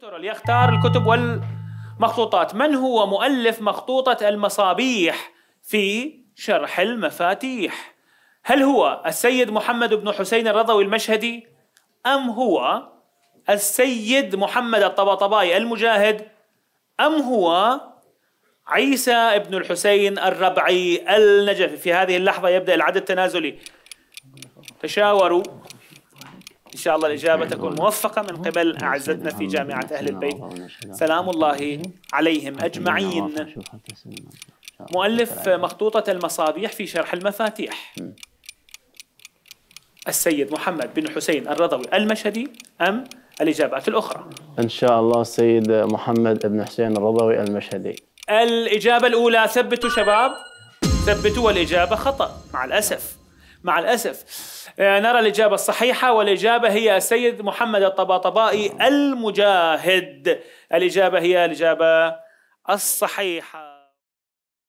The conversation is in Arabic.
كنترول يختار الكتب والمخطوطات من هو مؤلف مخطوطة المصابيح في شرح المفاتيح هل هو السيد محمد بن حسين الرضوي المشهدي أم هو السيد محمد الطبطبائي المجاهد أم هو عيسى بن الحسين الربعي النجفي في هذه اللحظة يبدأ العد التنازلي تشاوروا إن شاء الله الإجابة تكون موفقة من قبل أعزتنا في جامعة أهل البيت سلام الله عليهم أجمعين مؤلف مخطوطة المصابيح في شرح المفاتيح السيد محمد بن حسين الرضوي المشهدي أم الإجابات الأخرى إن شاء الله السيد محمد بن حسين الرضوي المشهدي الإجابة الأولى ثبتوا شباب ثبتوا والإجابة خطأ مع الأسف مع الأسف آه، نرى الإجابة الصحيحة والإجابة هي السيد محمد الطباطبائي المجاهد الإجابة هي الإجابة الصحيحة